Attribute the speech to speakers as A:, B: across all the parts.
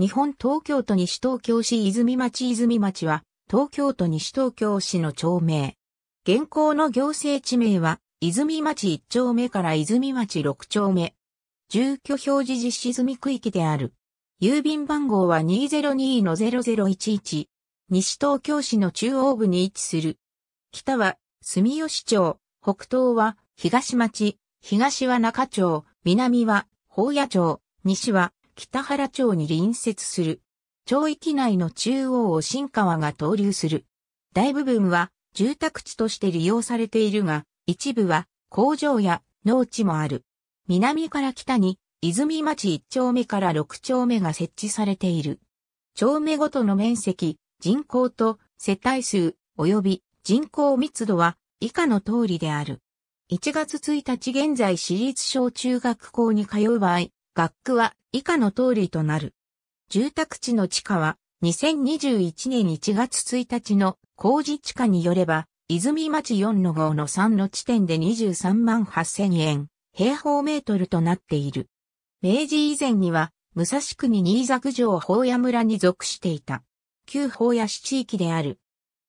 A: 日本東京都西東京市泉町泉町は、東京都西東京市の町名。現行の行政地名は、泉町1丁目から泉町6丁目。住居表示実施済み区域である。郵便番号は202-0011。西東京市の中央部に位置する。北は住吉町、北東は東町、東は中町、南は宝屋町、西は北原町に隣接する。町域内の中央を新川が投流する。大部分は住宅地として利用されているが、一部は工場や農地もある。南から北に、泉町1丁目から6丁目が設置されている。丁目ごとの面積、人口と世帯数及び人口密度は以下の通りである。1月1日現在私立小中学校に通う場合、学区は以下の通りとなる。住宅地の地価は2021年1月1日の工事地価によれば、泉町4の号の3の地点で23万8000円、平方メートルとなっている。明治以前には、武蔵国新作城法屋村に属していた。旧法屋市地域である。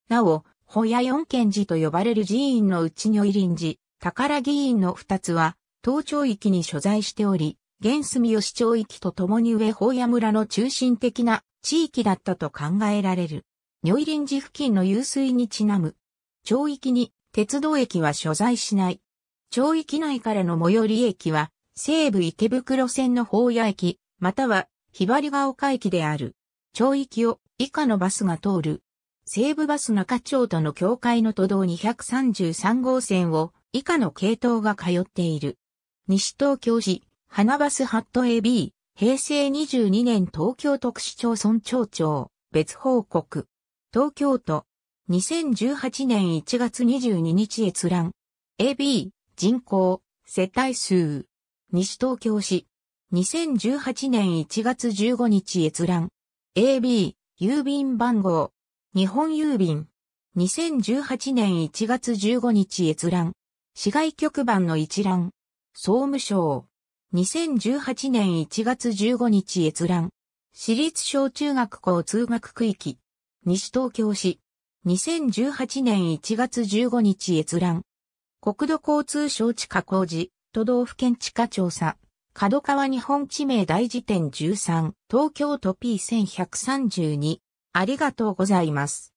A: なお、法屋四県寺と呼ばれる寺院のうち如意林寺、宝議員の二つは、東町域に所在しており、現住吉町域と共に上法屋村の中心的な地域だったと考えられる。如意林寺付近の湧水にちなむ。町域に鉄道駅は所在しない。町域内からの最寄り駅は西武池袋線の法屋駅、またはひばりが丘駅である。町域を以下のバスが通る。西武バス中町との境界の都道233号線を以下の系統が通っている。西東京市、花バスハット AB、平成22年東京特市町村町長、別報告。東京都、2018年1月22日閲覧。AB、人口、世帯数。西東京市、2018年1月15日閲覧。AB、郵便番号。日本郵便。2018年1月15日閲覧。市外局番の一覧。総務省。2018年1月15日閲覧。私立小中学校通学区域。西東京市。2018年1月15日閲覧。国土交通省地下工事、都道府県地下調査。角川日本地名大辞典13、東京都 P1132。ありがとうございます。